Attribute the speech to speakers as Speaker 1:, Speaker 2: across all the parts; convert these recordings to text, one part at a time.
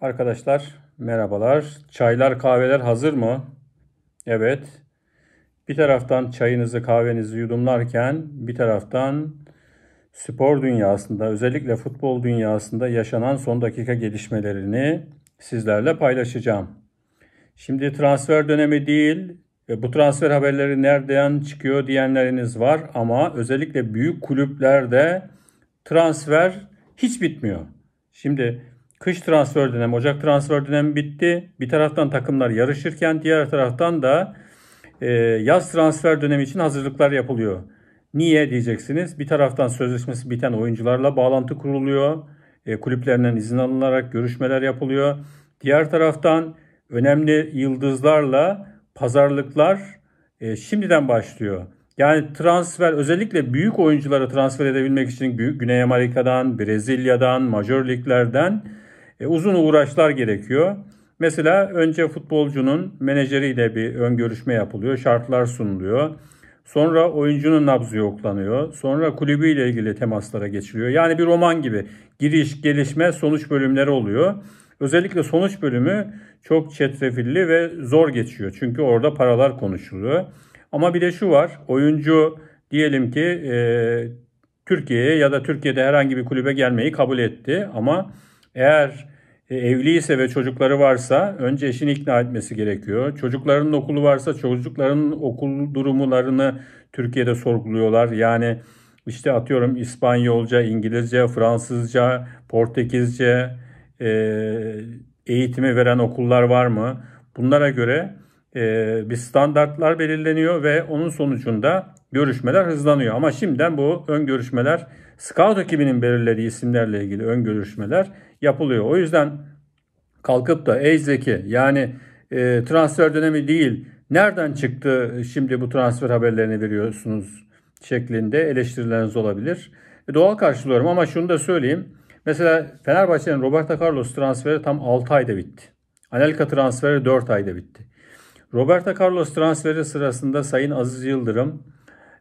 Speaker 1: Arkadaşlar merhabalar. Çaylar kahveler hazır mı? Evet. Bir taraftan çayınızı kahvenizi yudumlarken bir taraftan spor dünyasında özellikle futbol dünyasında yaşanan son dakika gelişmelerini sizlerle paylaşacağım. Şimdi transfer dönemi değil ve bu transfer haberleri nereden çıkıyor diyenleriniz var ama özellikle büyük kulüplerde transfer hiç bitmiyor. Şimdi Kış transfer dönemi, Ocak transfer dönemi bitti. Bir taraftan takımlar yarışırken diğer taraftan da e, yaz transfer dönemi için hazırlıklar yapılıyor. Niye diyeceksiniz? Bir taraftan sözleşmesi biten oyuncularla bağlantı kuruluyor. E, kulüplerinden izin alınarak görüşmeler yapılıyor. Diğer taraftan önemli yıldızlarla pazarlıklar e, şimdiden başlıyor. Yani transfer özellikle büyük oyuncuları transfer edebilmek için Güney Amerika'dan, Brezilya'dan, majör liglerden e, uzun uğraşlar gerekiyor. Mesela önce futbolcunun menajeriyle bir ön görüşme yapılıyor, şartlar sunuluyor. Sonra oyuncunun nabzı yoklanıyor. Sonra kulübüyle ilgili temaslara geçiliyor. Yani bir roman gibi giriş, gelişme, sonuç bölümleri oluyor. Özellikle sonuç bölümü çok çetrefilli ve zor geçiyor. Çünkü orada paralar konuşuluyor. Ama bir de şu var. Oyuncu diyelim ki e, Türkiye'ye ya da Türkiye'de herhangi bir kulübe gelmeyi kabul etti. Ama eğer e, evliyse ve çocukları varsa önce eşini ikna etmesi gerekiyor. Çocuklarının okulu varsa çocukların okul durumlarını Türkiye'de sorguluyorlar. Yani işte atıyorum İspanyolca, İngilizce, Fransızca, Portekizce e, eğitimi veren okullar var mı? Bunlara göre e, bir standartlar belirleniyor ve onun sonucunda görüşmeler hızlanıyor. Ama şimdiden bu ön görüşmeler scout ekibinin belirlediği isimlerle ilgili ön görüşmeler yapılıyor. O yüzden kalkıp da ey zeki yani e, transfer dönemi değil nereden çıktı şimdi bu transfer haberlerini veriyorsunuz şeklinde eleştirileriniz olabilir. E, doğal karşılıyorum ama şunu da söyleyeyim. Mesela Fenerbahçe'nin Roberto Carlos transferi tam 6 ayda bitti. Anelka transferi 4 ayda bitti. Roberto Carlos transferi sırasında Sayın Aziz Yıldırım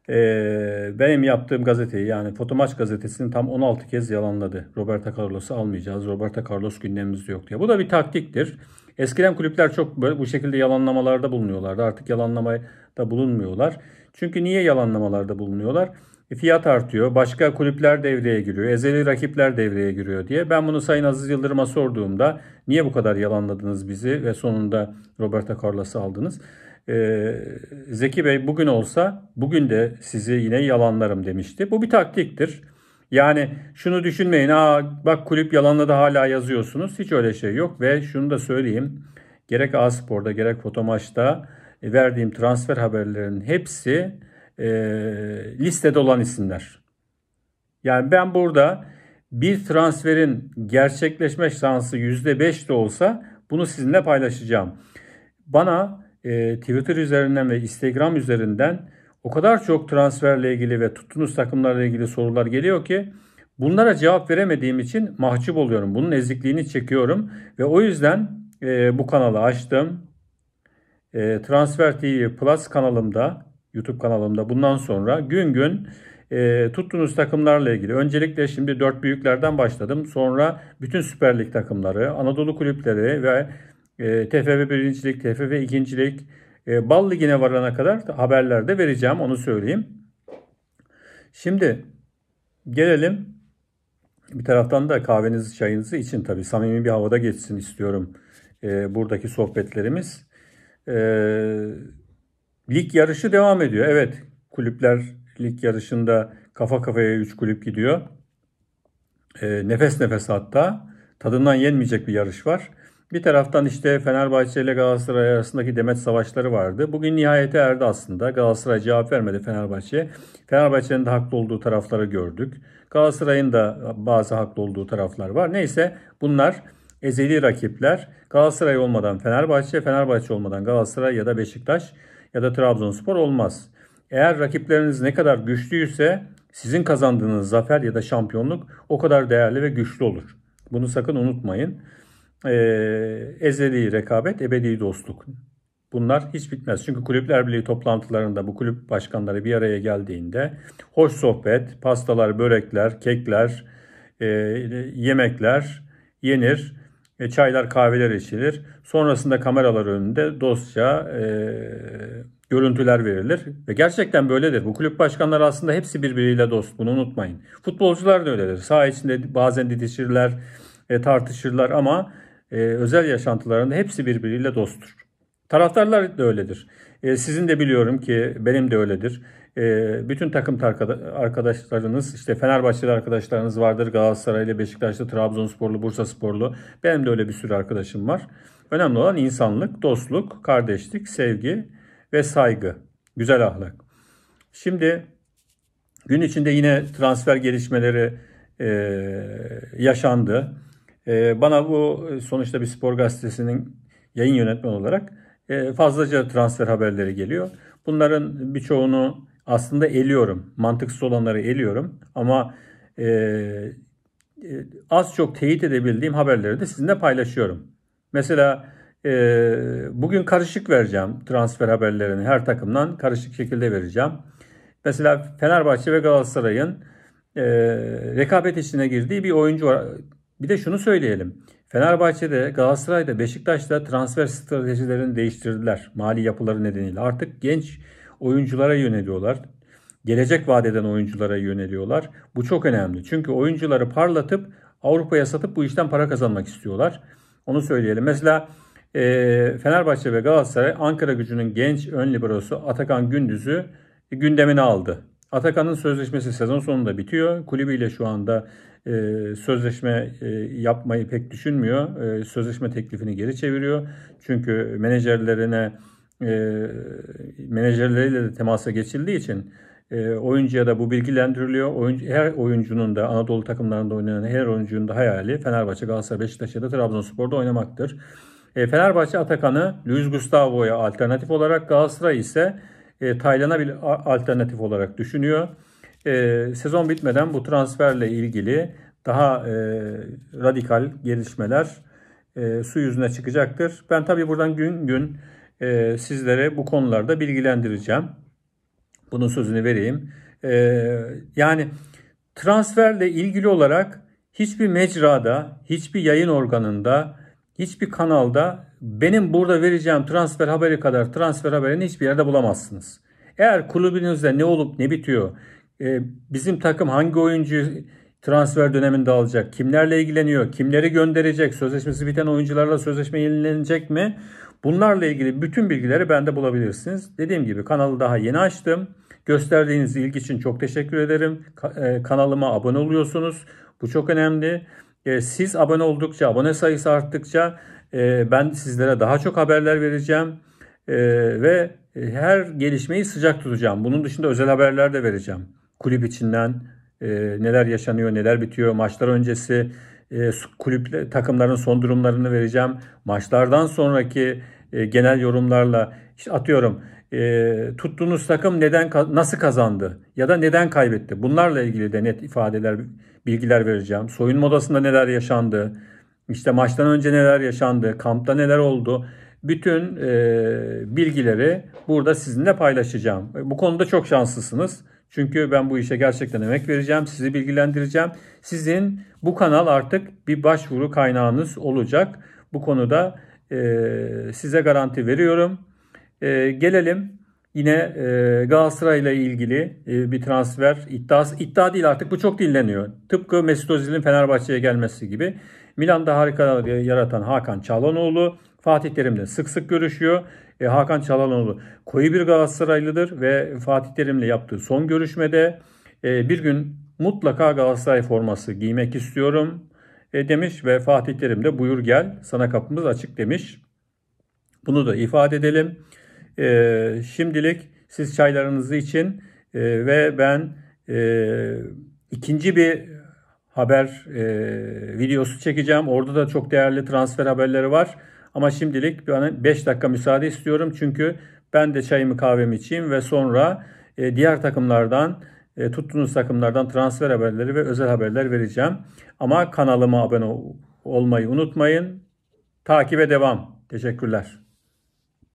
Speaker 1: ee, benim yaptığım gazeteyi yani Fotomaç gazetesini tam 16 kez yalanladı. Roberto Carlos'u almayacağız. Roberto Carlos gündemimizde yok diye. Bu da bir taktiktir. Eskiden kulüpler çok böyle bu şekilde yalanlamalarda bulunuyorlardı. Artık yalanlamada bulunmuyorlar. Çünkü niye yalanlamalarda bulunuyorlar? E, fiyat artıyor. Başka kulüpler devreye giriyor. Ezeli rakipler devreye giriyor diye. Ben bunu Sayın Aziz Yıldırım'a sorduğumda niye bu kadar yalanladınız bizi ve sonunda Roberto Carlos'u aldınız? e, Zeki Bey bugün olsa bugün de sizi yine yalanlarım demişti. Bu bir taktiktir. Yani şunu düşünmeyin. Aa, bak kulüp yalanla da hala yazıyorsunuz. Hiç öyle şey yok ve şunu da söyleyeyim. Gerek A-Spor'da gerek Fotomaç'ta e, verdiğim transfer haberlerinin hepsi e, listede olan isimler. Yani ben burada bir transferin gerçekleşme şansı %5 de olsa bunu sizinle paylaşacağım. Bana e, Twitter üzerinden ve Instagram üzerinden o kadar çok transferle ilgili ve tuttuğunuz takımlarla ilgili sorular geliyor ki bunlara cevap veremediğim için mahcup oluyorum. Bunun ezikliğini çekiyorum ve o yüzden e, bu kanalı açtım. E, Transfer TV Plus kanalımda, YouTube kanalımda bundan sonra gün gün e, tuttuğunuz takımlarla ilgili. Öncelikle şimdi dört büyüklerden başladım. Sonra bütün Süper Lig takımları, Anadolu kulüpleri ve e, ee, TFF birincilik, TFF ikincilik, e, bal ligine varana kadar haberlerde vereceğim onu söyleyeyim. Şimdi gelelim bir taraftan da kahvenizi çayınızı için tabii samimi bir havada geçsin istiyorum e, buradaki sohbetlerimiz. E, lig yarışı devam ediyor. Evet kulüpler lig yarışında kafa kafaya 3 kulüp gidiyor. E, nefes nefes hatta tadından yenmeyecek bir yarış var. Bir taraftan işte Fenerbahçe ile Galatasaray arasındaki demet savaşları vardı. Bugün nihayete erdi aslında. Galatasaray cevap vermedi Fenerbahçe. Fenerbahçe'nin de haklı olduğu tarafları gördük. Galatasaray'ın da bazı haklı olduğu taraflar var. Neyse bunlar ezeli rakipler. Galatasaray olmadan Fenerbahçe, Fenerbahçe olmadan Galatasaray ya da Beşiktaş ya da Trabzonspor olmaz. Eğer rakipleriniz ne kadar güçlüyse sizin kazandığınız zafer ya da şampiyonluk o kadar değerli ve güçlü olur. Bunu sakın unutmayın e, ezeli rekabet, ebedi dostluk. Bunlar hiç bitmez. Çünkü kulüpler birliği toplantılarında bu kulüp başkanları bir araya geldiğinde hoş sohbet, pastalar, börekler, kekler, e, yemekler yenir. E, çaylar, kahveler içilir. Sonrasında kameralar önünde dostça e, görüntüler verilir. Ve gerçekten böyledir. Bu kulüp başkanları aslında hepsi birbiriyle dost. Bunu unutmayın. Futbolcular da öyledir. Saha içinde bazen didişirler, e, tartışırlar ama e, özel yaşantılarında hepsi birbiriyle dosttur. Taraftarlar da öyledir. E, sizin de biliyorum ki benim de öyledir. E, bütün takım arkadaşlarınız, işte Fenerbahçe'de arkadaşlarınız vardır. Galatasaraylı, Beşiktaşlı, Trabzonsporlu, Bursasporlu. Benim de öyle bir sürü arkadaşım var. Önemli olan insanlık, dostluk, kardeşlik, sevgi ve saygı. Güzel ahlak. Şimdi gün içinde yine transfer gelişmeleri e, yaşandı. Ee, bana bu e, sonuçta bir spor gazetesinin yayın yönetmeni olarak e, fazlaca transfer haberleri geliyor. Bunların birçoğunu aslında eliyorum. Mantıksız olanları eliyorum. Ama e, az çok teyit edebildiğim haberleri de sizinle paylaşıyorum. Mesela bugün karışık vereceğim transfer haberlerini her takımdan karışık şekilde vereceğim. Mesela Fenerbahçe ve Galatasaray'ın rekabet içine girdiği bir oyuncu var bir de şunu söyleyelim. Fenerbahçe'de, Galatasaray'da, Beşiktaş'ta transfer stratejilerini değiştirdiler. Mali yapıları nedeniyle. Artık genç oyunculara yöneliyorlar. Gelecek vadeden oyunculara yöneliyorlar. Bu çok önemli. Çünkü oyuncuları parlatıp Avrupa'ya satıp bu işten para kazanmak istiyorlar. Onu söyleyelim. Mesela e, Fenerbahçe ve Galatasaray Ankara gücünün genç ön liberosu Atakan Gündüz'ü gündemine aldı. Atakan'ın sözleşmesi sezon sonunda bitiyor. Kulübüyle şu anda e, sözleşme e, yapmayı pek düşünmüyor. E, sözleşme teklifini geri çeviriyor. Çünkü menajerlerine e, menajerleriyle de temasa geçildiği için e, oyuncuya da bu bilgilendiriliyor. Oyuncu, her oyuncunun da Anadolu takımlarında oynayan her oyuncunun da hayali Fenerbahçe, Galatasaray, Beşiktaş ya da Trabzonspor'da oynamaktır. E, Fenerbahçe Atakan'ı Luis Gustavo'ya alternatif olarak Galatasaray ise e, Taylan'a bir alternatif olarak düşünüyor. E, sezon bitmeden bu transferle ilgili daha e, radikal gelişmeler e, su yüzüne çıkacaktır. Ben tabii buradan gün gün e, sizlere bu konularda bilgilendireceğim. Bunun sözünü vereyim. E, yani transferle ilgili olarak hiçbir mecrada, hiçbir yayın organında, hiçbir kanalda benim burada vereceğim transfer haberi kadar transfer haberini hiçbir yerde bulamazsınız. Eğer kulübünüzde ne olup ne bitiyor, e, bizim takım hangi oyuncuyu transfer döneminde alacak, kimlerle ilgileniyor, kimleri gönderecek, sözleşmesi biten oyuncularla sözleşme yenilenecek mi? Bunlarla ilgili bütün bilgileri bende bulabilirsiniz. Dediğim gibi kanalı daha yeni açtım. Gösterdiğiniz ilgi için çok teşekkür ederim. E, kanalıma abone oluyorsunuz. Bu çok önemli. E, siz abone oldukça, abone sayısı arttıkça ee, ben sizlere daha çok haberler vereceğim ee, ve her gelişmeyi sıcak tutacağım. Bunun dışında özel haberler de vereceğim. Kulüp içinden e, neler yaşanıyor, neler bitiyor, maçlar öncesi e, kulüp takımların son durumlarını vereceğim. Maçlardan sonraki e, genel yorumlarla işte atıyorum tuttuğunuz takım neden nasıl kazandı ya da neden kaybetti. Bunlarla ilgili de net ifadeler, bilgiler vereceğim. Soyun modasında neler yaşandı, işte maçtan önce neler yaşandı, kampta neler oldu, bütün e, bilgileri burada sizinle paylaşacağım. E, bu konuda çok şanslısınız. Çünkü ben bu işe gerçekten emek vereceğim, sizi bilgilendireceğim. Sizin bu kanal artık bir başvuru kaynağınız olacak. Bu konuda e, size garanti veriyorum. E, gelelim yine e, Galatasaray ile ilgili e, bir transfer iddiası. İddia değil artık bu çok dinleniyor. Tıpkı Mesut Özil'in Fenerbahçe'ye gelmesi gibi. Milan'da harika yaratan Hakan Çalhanoğlu Fatih Terim'le sık sık görüşüyor. E, Hakan Çalhanoğlu koyu bir Galatasaraylıdır ve Fatih Terim'le yaptığı son görüşmede e, bir gün mutlaka Galatasaray forması giymek istiyorum e, demiş ve Fatih Terim de buyur gel sana kapımız açık demiş. Bunu da ifade edelim. E, şimdilik siz çaylarınızı için e, ve ben e, ikinci bir haber e, videosu çekeceğim. Orada da çok değerli transfer haberleri var. Ama şimdilik bana 5 dakika müsaade istiyorum. Çünkü ben de çayımı kahvemi içeyim ve sonra e, diğer takımlardan e, tuttuğunuz takımlardan transfer haberleri ve özel haberler vereceğim. Ama kanalıma abone olmayı unutmayın. Takibe devam. Teşekkürler.